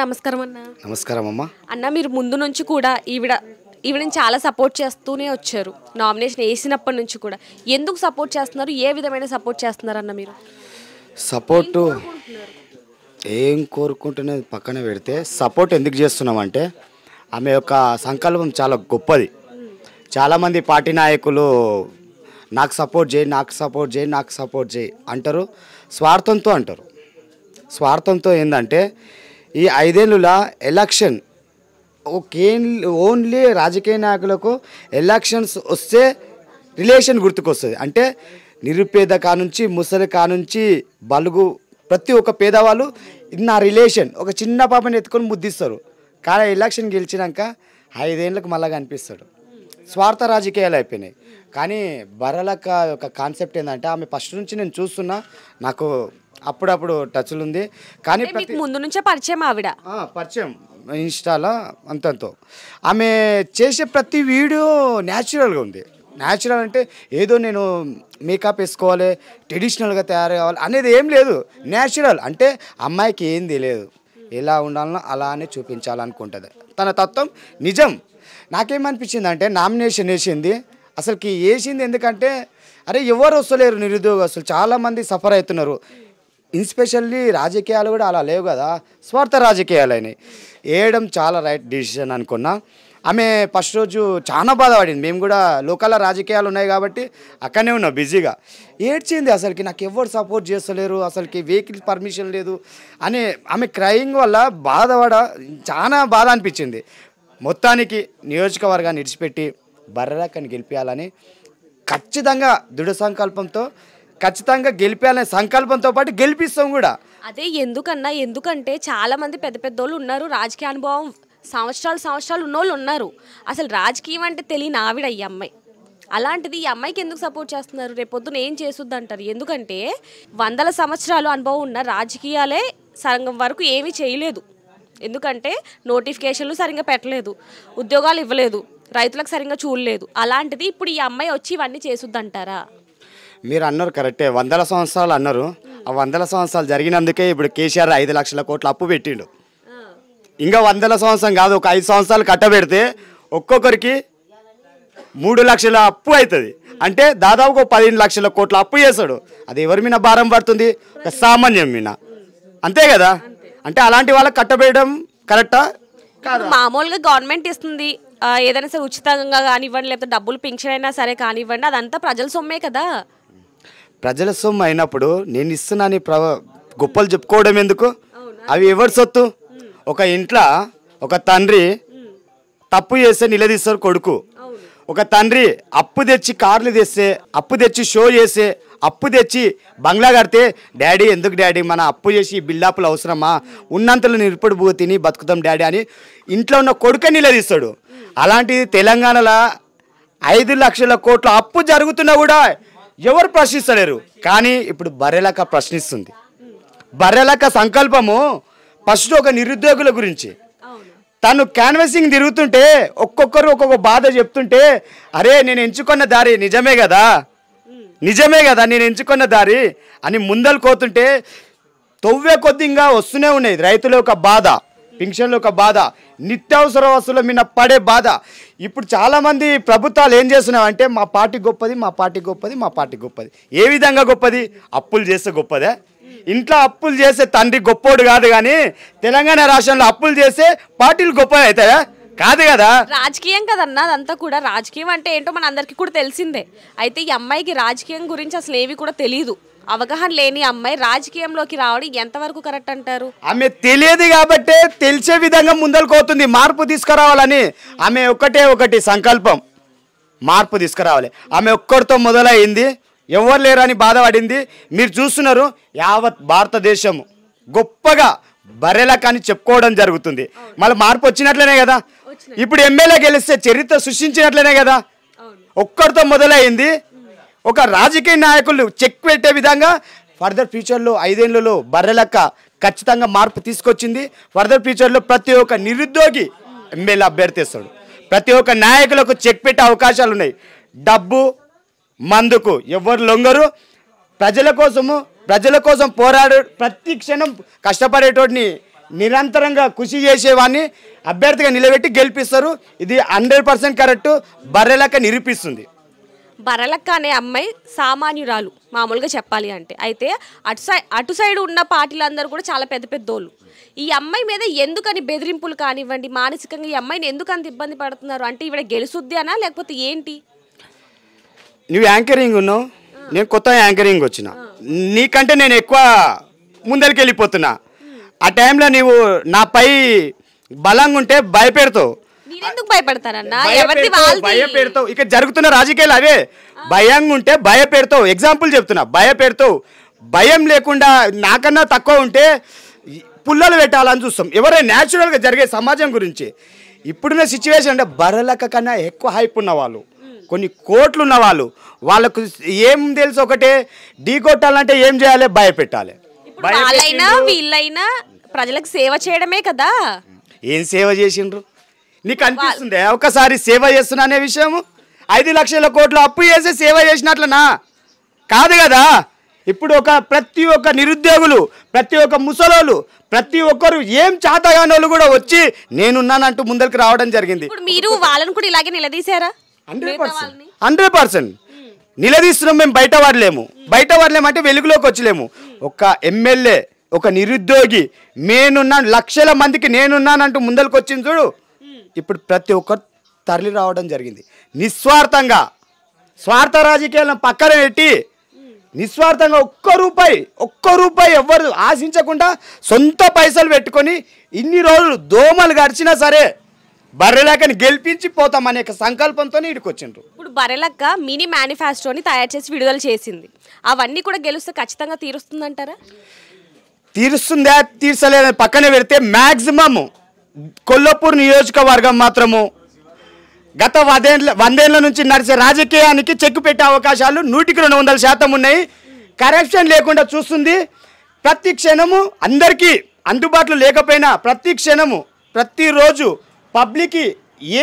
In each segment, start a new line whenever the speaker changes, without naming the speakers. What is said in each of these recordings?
నమస్కారం అన్న నమస్కారం అమ్మా అన్న మీరు ముందు నుంచి కూడా ఈవిడ ఈవిడని చాలా సపోర్ట్ చేస్తూనే వచ్చారు నామినేషన్ వేసినప్పటి నుంచి కూడా ఎందుకు సపోర్ట్ చేస్తున్నారు ఏ విధమైన సపోర్ట్ చేస్తున్నారు అన్న మీరు
సపోర్ట్ ఏం కోరుకుంటున్నది పక్కన పెడితే సపోర్ట్ ఎందుకు చేస్తున్నామంటే ఆమె యొక్క సంకల్పం చాలా గొప్పది చాలామంది పార్టీ నాయకులు నాకు సపోర్ట్ చేయి నాకు సపోర్ట్ చేయి నాకు సపోర్ట్ చేయి అంటారు స్వార్థంతో అంటారు స్వార్థంతో ఏంటంటే ఈ ఐదేళ్ళుల ఎలక్షన్ ఓన్లీ రాజకీయ నాయకులకు ఎలక్షన్స్ వస్తే రిలేషన్ గుర్తుకొస్తుంది అంటే నిరుపేద కానుంచి ముసలి కానుంచి బలుగు ప్రతి ఒక్క పేదవాళ్ళు నా రిలేషన్ ఒక చిన్న పాపని ఎత్తుకొని ముద్దిస్తారు కానీ ఎలక్షన్ గెలిచినాక ఐదేళ్ళకు మళ్ళా కనిపిస్తాడు స్వార్థ రాజకీయాలు అయిపోయినాయి కానీ బరలక యొక్క కాన్సెప్ట్ ఏంటంటే ఆమె ఫస్ట్ నుంచి నేను చూస్తున్నా నాకు అప్పుడప్పుడు టచ్లు ఉంది కానీ
ముందు నుంచే పరిచయం ఆవిడ పరిచయం
ఇన్స్టాలో అంతంతో ఆమె చేసే ప్రతి వీడియో న్యాచురల్గా ఉంది న్యాచురల్ అంటే ఏదో నేను మేకప్ వేసుకోవాలి ట్రెడిషనల్గా తయారు కావాలి అనేది ఏం లేదు న్యాచురల్ అంటే అమ్మాయికి ఏం తెలియదు ఎలా ఉండాలనో అలానే చూపించాలనుకుంటుంది తన తత్వం నిజం నాకేమనిపించింది అంటే నామినేషన్ వేసింది అసలుకి వేసింది ఎందుకంటే అరే ఎవరు వస్తలేరు నిరుద్యోగస్తులు చాలామంది సఫర్ అవుతున్నారు ఇన్స్పెషల్లీ రాజకీయాలు కూడా అలా లేవు కదా స్వార్థ రాజకీయాలు అయినాయి వేయడం చాలా రైట్ డిసిషన్ అనుకున్నా ఆమె ఫస్ట్ రోజు చాలా బాధపడింది మేము కూడా లోకల్ రాజకీయాలు ఉన్నాయి కాబట్టి అక్కడనే ఉన్నాం బిజీగా ఏడ్చింది అసలుకి నాకు ఎవరు సపోర్ట్ చేస్తలేరు అసలుకి వెహికల్ పర్మిషన్ లేదు అని ఆమె క్రయింగ్ వల్ల బాధపడ చాలా బాధ అనిపించింది మొత్తానికి నియోజకవర్గాన్ని విడిచిపెట్టి బర్రకని గెలిపించాలని ఖచ్చితంగా దృఢ సంకల్పంతో ఖచ్చితంగా గెలిపాలనే సంకల్పంతో పాటు గెలిపిస్తాం కూడా
అదే ఎందుకన్నా ఎందుకంటే చాలా మంది పెద్ద పెద్ద ఉన్నారు రాజకీయ అనుభవం సంవత్సరాలు సంవత్సరాలు ఉన్నోళ్ళు ఉన్నారు అసలు రాజకీయం అంటే తెలియని ఆవిడ ఈ అమ్మాయి అలాంటిది ఈ అమ్మాయికి ఎందుకు సపోర్ట్ చేస్తున్నారు రేపొద్దున ఏం చేస్తుంది అంటారు ఎందుకంటే వందల సంవత్సరాలు అనుభవం ఉన్న రాజకీయాలే సంఘం వరకు ఏమీ చేయలేదు ఎందుకంటే నోటిఫికేషన్లు సరిగ్గా పెట్టలేదు ఉద్యోగాలు ఇవ్వలేదు రైతులకు సరిగ్గా చూడలేదు అలాంటిది ఇప్పుడు ఈ అమ్మాయి వచ్చి ఇవన్నీ చేస్తుందంటారా
మీరు అన్నారు కరెక్టే వందల సంవత్సరాలు అన్నారు ఆ వందల సంవత్సరాలు జరిగినందుకే ఇప్పుడు కేసీఆర్ ఐదు లక్షల కోట్ల అప్పు పెట్టిండు ఇంకా వందల సంవత్సరం కాదు ఒక ఐదు సంవత్సరాలు కట్టబెడితే ఒక్కొక్కరికి మూడు లక్షల అప్పు అవుతుంది అంటే దాదాపు పదిహేను లక్షల కోట్ల అప్పు చేస్తాడు అది ఎవరి మీద భారం పడుతుంది ఒక సామాన్యం మీద అంతే కదా అంటే అలాంటి వాళ్ళకి కట్టబెట్టడం కరెక్టా
మామూలుగా గవర్నమెంట్ ఇస్తుంది ఏదైనా సరే ఉచితంగా కానివ్వండి లేకపోతే డబ్బులు పెన్షన్ అయినా సరే కానివ్వండి అదంతా ప్రజల సొమ్మే కదా
ప్రజల సొమ్ము అయినప్పుడు నేను ఇస్తున్నాను ప్ర గొప్పలు చెప్పుకోవడం ఎందుకు అవి ఎవరి సొత్తు ఒక ఇంట్లో ఒక తండ్రి తప్పు చేస్తే నిలదీస్తారు కొడుకు ఒక తండ్రి అప్పు తెచ్చి కార్లు తెస్తే అప్పు తెచ్చి షో చేస్తే అప్పు తెచ్చి బంగ్లా కడితే డాడీ ఎందుకు డాడీ మన అప్పు చేసి బిల్లాపులు అవసరమా ఉన్నంతలో నిరుపడి పో తిని బతుకుతాం డాడీ అని ఇంట్లో ఉన్న కొడుకే నిలదీస్తాడు అలాంటిది తెలంగాణలో ఐదు లక్షల కోట్ల అప్పు జరుగుతున్నా కూడా ఎవరు ప్రశ్నిస్తలేరు కానీ ఇప్పుడు బర్రెలక ప్రశ్నిస్తుంది బర్రెలక సంకల్పము ఫస్ట్ ఒక నిరుద్యోగుల గురించి తను క్యాన్వసింగ్ తిరుగుతుంటే ఒక్కొక్కరు ఒక్కొక్క బాధ చెప్తుంటే అరే నేను ఎంచుకున్న దారి నిజమే కదా నిజమే కదా నేను ఎంచుకున్న దారి అని ముందలు కోతుంటే తొవ్వే కొద్దిగా వస్తూనే ఉన్నాయి రైతుల యొక్క బాధ పింఛన్లు ఒక బాధ నిత్యావసర వస్తువుల మీద పడే బాధ ఇప్పుడు చాలామంది ప్రభుత్వాలు ఏం చేస్తున్నావు అంటే మా పార్టీ గొప్పది మా పార్టీ గొప్పది మా పార్టీ గొప్పది ఏ విధంగా గొప్పది అప్పులు చేస్తే గొప్పదే ఇంట్లో అప్పులు చేసే తండ్రి గొప్పోడు కాదు కానీ తెలంగాణ రాష్ట్రంలో అప్పులు చేస్తే పార్టీలు గొప్ప అవుతాయా కాదు కదా
రాజకీయం కదన్నా అదంతా కూడా రాజకీయం అంటే ఏంటో మన అందరికీ కూడా తెలిసిందే అయితే ఈ అమ్మాయికి రాజకీయం గురించి అసలు ఏవి కూడా తెలియదు అవగాహన లేని అమ్మాయి రాజకీయంలోకి రావడం ఎంతవరకు కరెక్ట్ అంటారు
ఆమె తెలియదు కాబట్టి తెలిసే విధంగా ముందలుకోతుంది మార్పు తీసుకురావాలని ఆమె ఒక్కటే ఒకటి సంకల్పం మార్పు తీసుకురావాలి ఆమె ఒక్కడితో మొదలైంది ఎవరు లేరని బాధపడింది మీరు చూస్తున్నారు యావత్ భారతదేశం గొప్పగా కానీ చెప్పుకోవడం జరుగుతుంది మళ్ళీ మార్పు వచ్చినట్లనే కదా ఇప్పుడు ఎమ్మెల్యే గెలిస్తే చరిత్ర సృష్టించినట్లనే కదా ఒక్కడితో మొదలైంది ఒక రాజకీయ నాయకులు చెక్ పెట్టే విధంగా ఫర్దర్ ఫ్యూచర్లో ఐదేళ్లలో బర్రెలక్క ఖచ్చితంగా మార్పు తీసుకొచ్చింది ఫర్దర్ ఫ్యూచర్లో ప్రతి ఒక్క నిరుద్యోగి ఎమ్మెల్యే అభ్యర్థిస్తాడు ప్రతి ఒక్క నాయకులకు చెక్ పెట్టే అవకాశాలు ఉన్నాయి డబ్బు మందుకు ఎవరు లొంగరు ప్రజల కోసము ప్రజల కోసం పోరాడు ప్రతి క్షణం కష్టపడేటోడిని నిరంతరంగా కృషి చేసేవాడిని అభ్యర్థిగా నిలబెట్టి గెలిపిస్తారు ఇది హండ్రెడ్ పర్సెంట్ కరెక్ట్ బర్రెలక్క నిరూపిస్తుంది
బరలక్క అనే అమ్మాయి సామాన్యురాలు మామూలుగా చెప్పాలి అంటే అయితే అటు సై అటు సైడ్ ఉన్న పార్టీలందరూ కూడా చాలా పెద్ద పెద్దోళ్ళు ఈ అమ్మాయి మీద ఎందుకని బెదిరింపులు కానివ్వండి మానసికంగా ఈ అమ్మాయిని ఎందుకు అంత ఇబ్బంది పడుతున్నారు అంటే ఇవిడ గెలుసుద్ది అనా లేకపోతే ఏంటి
నువ్వు యాంకరింగ్ ఉన్నావు నేను కొత్త యాంకరింగ్ వచ్చిన నీకంటే నేను ఎక్కువ ముందరికి వెళ్ళిపోతున్నా ఆ టైంలో నువ్వు నా పై బలంగా ఉంటే భయపెడతావు
ఎందుకు భయపడతానన్నా ఇక
జరుగుతున్న రాజకీయాలు అవే భయంగా ఉంటే భయపెడతావు ఎగ్జాంపుల్ చెప్తున్నా భయపెడతావు భయం లేకుండా నాకన్నా తక్కువ ఉంటే పుల్లలు పెట్టాలని చూస్తాం ఎవరైనా న్యాచురల్గా జరిగే సమాజం గురించి ఇప్పుడున్న సిచ్యువేషన్ అంటే బర్రెలక కన్నా ఎక్కువ హైప్ ఉన్న వాళ్ళు కొన్ని కోట్లు ఉన్న వాళ్ళు వాళ్ళకు ఏం తెలుసు ఒకటే ఢీ కొట్టాలంటే ఏం చేయాలి భయపెట్టాలి
వీళ్ళైనా ప్రజలకు సేవ చేయడమే కదా
ఏం సేవ చేసిండ్రు నీకు అనిపిస్తుంది ఒకసారి సేవ చేస్తున్నా అనే విషయము ఐదు లక్షల కోట్లు అప్పు చేసి సేవ చేసినట్లనా కాదు కదా ఇప్పుడు ఒక ప్రతి ఒక్క నిరుద్యోగులు ప్రతి ఒక్క ముసలోళ్ళు ప్రతి ఒక్కరు ఏం చేతగానోళ్ళు కూడా వచ్చి నేనున్నానంటూ ముందరికి రావడం జరిగింది
మీరు వాళ్ళని కూడా ఇలాగే నిలదీశారా హండ్రెడ్ పర్సెంట్
హండ్రెడ్ పర్సెంట్ నిలదీస్తున్నాం మేము బయట వాడలేము బయట వాడలేమంటే వెలుగులోకి వచ్చలేము ఒక ఎమ్మెల్యే ఒక నిరుద్యోగి నేనున్నాను లక్షల మందికి నేనున్నానంటూ ముందరికి వచ్చింది చూడు ఇప్పుడు ప్రతి ఒక్కరు తరలి రావడం జరిగింది నిస్వార్థంగా స్వార్థ రాజకీయాలను పక్కన పెట్టి నిస్వార్థంగా ఒక్క రూపాయి ఒక్క రూపాయి ఎవ్వరు ఆశించకుండా సొంత పైసలు పెట్టుకొని ఇన్ని రోజులు దోమలు గడిచినా సరే బర్రెలకని గెలిపించి పోతాం అనే సంకల్పంతో ఇక్కడికి వచ్చిండ్రు
ఇప్పుడు బర్రెలక్క మినీ మేనిఫెస్టోని తయారు చేసి విడుదల చేసింది అవన్నీ కూడా గెలిస్తే ఖచ్చితంగా తీరుస్తుందంటారా
తీరుస్తుందా తీర్చలేదని పక్కనే పెడితే మ్యాక్సిమము కొల్లపూర్ నియోజకవర్గం మాత్రము గత వదేండ్ల వందేళ్ల నుంచి నడిచే రాజకీయానికి చెక్కు పెట్టే అవకాశాలు నూటికి రెండు వందల శాతం ఉన్నాయి కరప్షన్ లేకుండా చూస్తుంది ప్రతి క్షణము అందరికీ అందుబాటులో లేకపోయినా ప్రతి క్షణము ప్రతిరోజు పబ్లిక్కి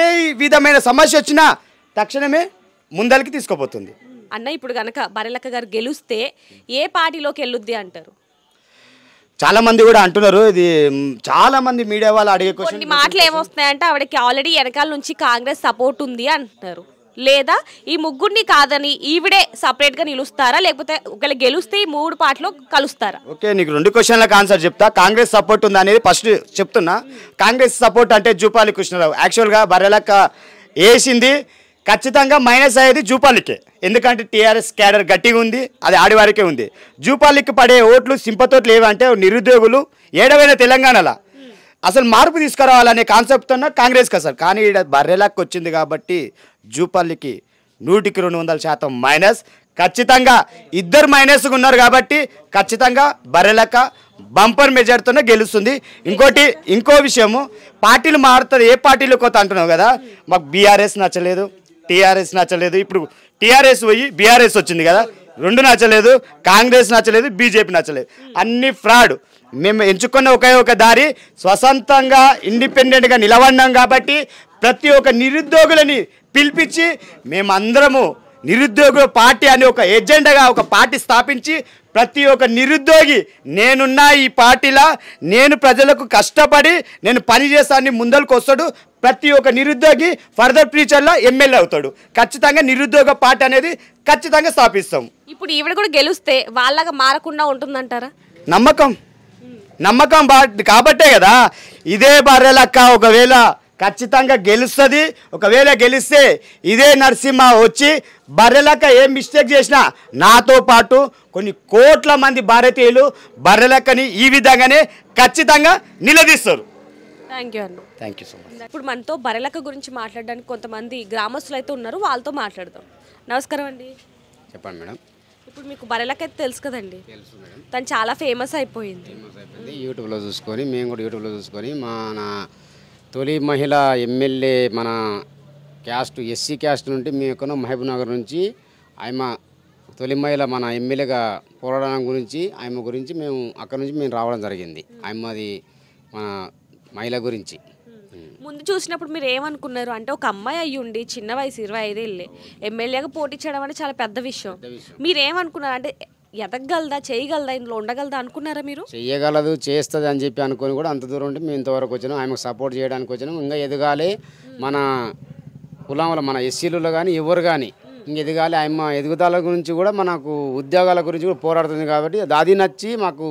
ఏ విధమైన సమస్య వచ్చినా తక్షణమే ముందరికి తీసుకుపోతుంది
అన్న ఇప్పుడు కనుక బరలక్క గారు గెలుస్తే ఏ పార్టీలోకి వెళ్ళుద్ది అంటారు
చాలా మంది కూడా అంటున్నారు ఇది చాలా మంది మీడియా వాళ్ళు అడిగే క్వశ్చన్
మాటలు ఏమొస్తున్నాయంటే ఆవిడకి ఆల్రెడీ వెనకాల నుంచి కాంగ్రెస్ సపోర్ట్ ఉంది అంటున్నారు లేదా ఈ ముగ్గురిని కాదని ఈవిడే సపరేట్ గా నిలుస్తారా లేకపోతే ఒకవేళ గెలుస్తే ఈ మూడు పాటలు కలుస్తారా
ఓకే నీకు రెండు క్వశ్చన్లకు ఆన్సర్ చెప్తా కాంగ్రెస్ సపోర్ట్ ఉందా అనేది ఫస్ట్ చెప్తున్నా కాంగ్రెస్ సపోర్ట్ అంటే జూపాలి కృష్ణరావు యాక్చువల్గా బర్రెలక్క వేసింది ఖచ్చితంగా మైనస్ అయ్యేది జూపాలికే ఎందుకంటే టీఆర్ఎస్ క్యాడర్ గట్టిగా ఉంది అది ఆడివారికే ఉంది జూపాలికి పడే ఓట్లు సింపతోట్లు ఏవంటే నిరుద్యోగులు ఏడవైన తెలంగాణలో అసలు మార్పు తీసుకురావాలనే కాన్సెప్ట్ ఉన్న కాంగ్రెస్కి అసలు కానీ ఇక్కడ బర్రెలాక్కి వచ్చింది కాబట్టి జూపల్లికి నూటికి రెండు వందల శాతం మైనస్ ఖచ్చితంగా ఇద్దరు మైనస్గా ఉన్నారు కాబట్టి ఖచ్చితంగా బర్రెలక్క బంపర్ మెజార్తోనే గెలుస్తుంది ఇంకోటి ఇంకో విషయము పార్టీలు మారుతారు ఏ పార్టీలు కొత్త అంటున్నావు కదా మాకు బీఆర్ఎస్ నచ్చలేదు టీఆర్ఎస్ నచ్చలేదు ఇప్పుడు టీఆర్ఎస్ పోయి బీఆర్ఎస్ వచ్చింది కదా రెండు నచ్చలేదు కాంగ్రెస్ నచ్చలేదు బీజేపీ నచ్చలేదు అన్ని ఫ్రాడ్ మేము ఎంచుకున్న ఒకే ఒక దారి స్వసంతంగా ఇండిపెండెంట్గా నిలబడినాం కాబట్టి ప్రతి ఒక్క నిరుద్యోగులని పిలిపించి మేమందరము నిరుద్యోగ పార్టీ అని ఒక ఎజెండాగా ఒక పార్టీ స్థాపించి ప్రతి ఒక్క నిరుద్యోగి నేనున్నా ఈ పార్టీలా నేను ప్రజలకు కష్టపడి నేను పని చేస్తాను ముందరకు వస్తాడు ప్రతి ఒక్క నిరుద్యోగి ఫర్దర్ ఫ్యూచర్లో ఎమ్మెల్యే అవుతాడు ఖచ్చితంగా నిరుద్యోగ పార్టీ అనేది ఖచ్చితంగా స్థాపిస్తాం
ఇప్పుడు ఈవిడ కూడా గెలిస్తే వాళ్ళగా మారకుండా ఉంటుందంటారా
నమ్మకం నమ్మకం కాబట్టే కదా ఇదే బర్రెలక్క ఒకవేళ ఖచ్చితంగా గెలుస్తుంది ఒకవేళ గెలిస్తే ఇదే నరసింహ వచ్చి బర్రెలక ఏం మిస్టేక్ చేసినా నాతో పాటు కొన్ని కోట్ల మంది భారతీయులు బర్రెలకని ఈ విధంగానే ఖచ్చితంగా నిలదీస్తారు
థ్యాంక్ యూ అన్న థ్యాంక్ యూ సో మచ్ ఇప్పుడు మనతో బర్రెలక గురించి మాట్లాడడానికి కొంతమంది గ్రామస్తులు అయితే ఉన్నారు వాళ్ళతో మాట్లాడదాం నమస్కారం అండి చెప్పండి మేడం ఇప్పుడు మీకు బర్రెలక అయితే తెలుసు కదండి తను చాలా ఫేమస్ అయిపోయింది
యూట్యూబ్లో చూసుకొని మేము కూడా యూట్యూబ్లో చూసుకొని మా నా తొలి మహిళ ఎమ్మెల్యే మన క్యాస్ట్ ఎస్సీ క్యాస్ట్ నుండి మేము మహబూబ్నగర్ నుంచి ఆమె తొలి మహిళ మన ఎమ్మెల్యేగా పోరాడడం గురించి ఆమె గురించి మేము అక్కడ నుంచి మేము రావడం జరిగింది ఆమెది మన మహిళ గురించి
ముందు చూసినప్పుడు మీరు ఏమనుకున్నారు అంటే ఒక అమ్మాయి అయ్యి ఉండి చిన్న వయసు ఇరవై ఐదేళ్ళే ఎమ్మెల్యేగా పోటీ చేయడం అంటే చాలా పెద్ద విషయం మీరేమనుకున్నారు అంటే ఎదగలదా చేయగలదా ఇందులో ఉండగలదా అనుకున్నారా మీరు
చేయగలదు చేస్తుంది అని చెప్పి అనుకుని కూడా అంత దూరం ఉంటే మేము ఇంతవరకు వచ్చినాం ఆమెకు సపోర్ట్ చేయడానికి వచ్చినాం ఇంకా ఎదగాలి మన కులాముల మన ఎస్సీలలో కానీ ఎవరు కానీ ఇంక ఎదగాలి ఆయమ్మ ఎదుగుదల గురించి కూడా మనకు ఉద్యోగాల గురించి కూడా పోరాడుతుంది కాబట్టి అది నచ్చి మాకు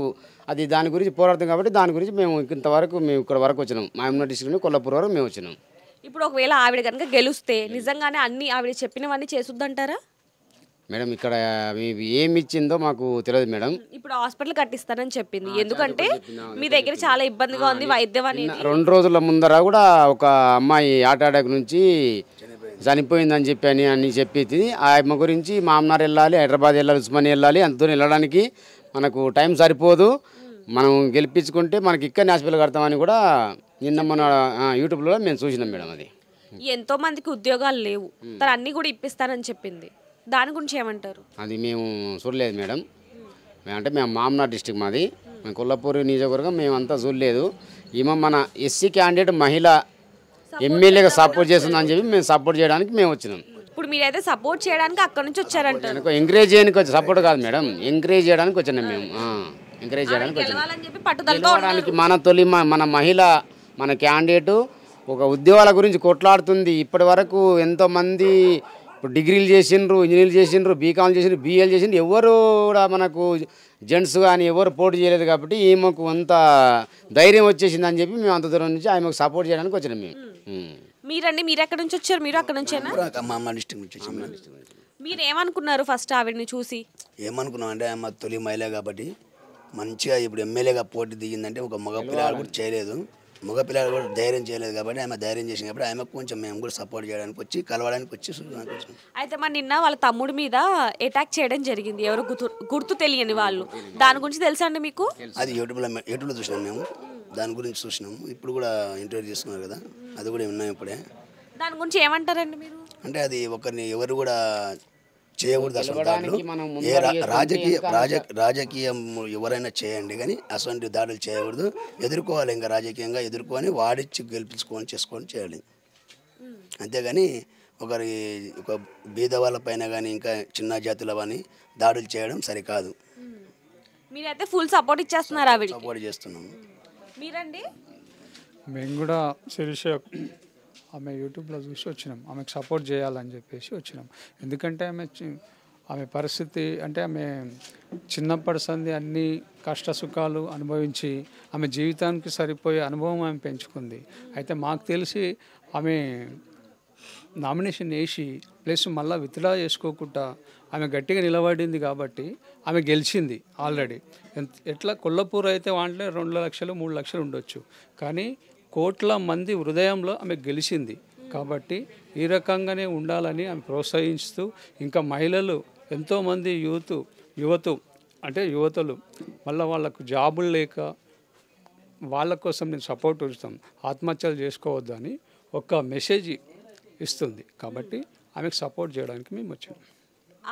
అది దాని గురించి పోరాడుతుంది కాబట్టి దాని గురించి మేము ఇంతవరకు మేము ఇక్కడ వరకు వచ్చినాం మాయమ్మ డిస్ట్రిక్ట్ కొల్లాపూర్ వరకు మేము వచ్చినాం
ఇప్పుడు ఒకవేళ ఆవిడ కనుక గెలుస్తే నిజంగానే అన్ని ఆవిడ చెప్పినవన్నీ చేస్తుందంటారా
మేడం ఇక్కడ ఏమి ఇచ్చిందో మాకు తెలియదు మేడం
ఇప్పుడు హాస్పిటల్ కట్టిస్తానని చెప్పింది ఎందుకంటే మీ దగ్గర చాలా ఇబ్బందిగా ఉంది వైద్యం అని
రెండు రోజుల ముందర కూడా ఒక అమ్మాయి ఆటాడాక నుంచి చనిపోయిందని చెప్పి అని చెప్పి చెప్పింది ఆ అమ్మ గురించి అమ్మారు వెళ్ళాలి హైదరాబాద్ వెళ్ళాలి ఉస్మాని వెళ్ళాలి అంత దూరం వెళ్ళడానికి మనకు టైం సరిపోదు మనం గెలిపించుకుంటే మనకి ఇక్కడ హాస్పిటల్ కడతామని కూడా నిన్న మన యూట్యూబ్లో మేము చూసినాం మేడం అది
ఎంతో మందికి ఉద్యోగాలు లేవు తను అన్నీ కూడా ఇప్పిస్తానని చెప్పింది దాని గురించి ఏమంటారు
అది మేము చూడలేదు మేడం అంటే మేము మామనాడు డిస్టిక్ మాది మేము కొల్లపూరి నియోజకవర్గం మేమంతా చూడలేదు ఈమె మన ఎస్సీ క్యాండిడేట్ మహిళ ఎమ్మెల్యేగా సపోర్ట్ చేస్తుందని చెప్పి మేము సపోర్ట్ చేయడానికి మేము వచ్చినాం
ఇప్పుడు మీరైతే సపోర్ట్ చేయడానికి అక్కడ నుంచి వచ్చారంట
ఎంకరేజ్ చేయడానికి వచ్చి సపోర్ట్ కాదు మేడం ఎంకరేజ్ చేయడానికి వచ్చినాం
మేము ఎంకరేజ్ చేయడానికి
మన తొలి మన మహిళ మన క్యాండిడేటు ఒక ఉద్యోగాల గురించి కొట్లాడుతుంది ఇప్పటి వరకు ఎంతోమంది డిగ్రీలు చేసిండ్రు ఇంజనీర్లు చేసిండ్రు బీకామ్ చేసిండ్రు బీఏలు చేసిండ్రు ఎవరు కూడా మనకు జెంట్స్ కానీ ఎవరు పోటీ చేయలేదు కాబట్టి ఈమెకు అంత ధైర్యం వచ్చేసింది అని చెప్పి మేము అంత దూరం నుంచి ఆమెకు సపోర్ట్ చేయడానికి వచ్చినాం
మేము మీరండి మీరు ఎక్కడి నుంచి వచ్చారు మీరు అక్కడ నుంచి మీరు ఏమనుకున్నారు ఫస్ట్ ఆవిడని చూసి
ఏమనుకున్నాం అంటే ఆమె తొలి మహిళ
కాబట్టి మంచిగా ఇప్పుడు ఎమ్మెల్యేగా పోటీ దిగిందంటే ఒక మగ పిల్లలు కూడా చేయలేదు మగపిల్లలు కూడా ధైర్యం చేయలేదు కాబట్టి ఆమె ధైర్యం చేసింది కాబట్టి ఆమెకు కొంచెం మేము కూడా సపోర్ట్ చేయడానికి వచ్చి కలవడానికి వచ్చి
అయితే మా నిన్న వాళ్ళ తమ్ముడి మీద అటాక్ చేయడం జరిగింది ఎవరు గుర్తు గుర్తు తెలియని వాళ్ళు దాని గురించి తెలుసా అండి మీకు అది
యూట్యూబ్లో యూట్యూబ్లో చూసినాం మేము దాని గురించి చూసినాము ఇప్పుడు కూడా ఇంటర్వ్యూ చేస్తున్నారు కదా అది కూడా విన్నాం ఇప్పుడే
దాని గురించి ఏమంటారండి మీరు
అంటే అది ఒకరిని ఎవరు కూడా చేయకూడదు అసలు ఏ రాజకీయ రాజకీయం ఎవరైనా చేయండి కానీ అసలు దాడులు చేయకూడదు ఎదుర్కోవాలి ఇంకా రాజకీయంగా ఎదుర్కొని వాడిచ్చి గెలిపించుకొని చేసుకొని చేయాలి అంతేగాని ఒకరి ఒక బీద వాళ్ళ పైన కానీ ఇంకా చిన్న జాతుల కానీ దాడులు చేయడం సరికాదు
మీరైతే ఫుల్ సపోర్ట్ ఇచ్చేస్తున్నారు
సపోర్ట్ చేస్తున్నాము
మీరండి
మేము కూడా శిరీష ఆమె యూట్యూబ్లో చూసి వచ్చినాం ఆమెకు సపోర్ట్ చేయాలని చెప్పేసి వచ్చినాం ఎందుకంటే ఆమె ఆమె పరిస్థితి అంటే ఆమె చిన్నప్పటి సంది అన్ని కష్ట సుఖాలు అనుభవించి ఆమె జీవితానికి సరిపోయే అనుభవం ఆమె పెంచుకుంది అయితే మాకు తెలిసి ఆమె నామినేషన్ వేసి ప్లస్ మళ్ళీ విత్డ్రా చేసుకోకుండా ఆమె గట్టిగా నిలబడింది కాబట్టి ఆమె గెలిచింది ఆల్రెడీ ఎట్లా కొల్లపూర్ అయితే వాళ్ళే రెండు లక్షలు మూడు లక్షలు ఉండొచ్చు కానీ కోట్ల మంది హృదయంలో ఆమె గెలిచింది కాబట్టి ఈ రకంగానే ఉండాలని ఆమె ప్రోత్సహిస్తూ ఇంకా మహిళలు ఎంతోమంది యూత్ యువతు అంటే యువతలు మళ్ళీ వాళ్ళకు జాబులు లేక వాళ్ళ కోసం నేను సపోర్ట్ ఉంచుతాం ఆత్మహత్యలు చేసుకోవద్దని ఒక మెసేజ్ ఇస్తుంది కాబట్టి ఆమెకు సపోర్ట్ చేయడానికి మేము వచ్చాము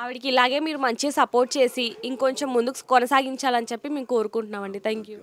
ఆవిడకి ఇలాగే మీరు మంచిగా సపోర్ట్ చేసి ఇంకొంచెం ముందుకు కొనసాగించాలని చెప్పి మేము కోరుకుంటున్నామండి థ్యాంక్ యూ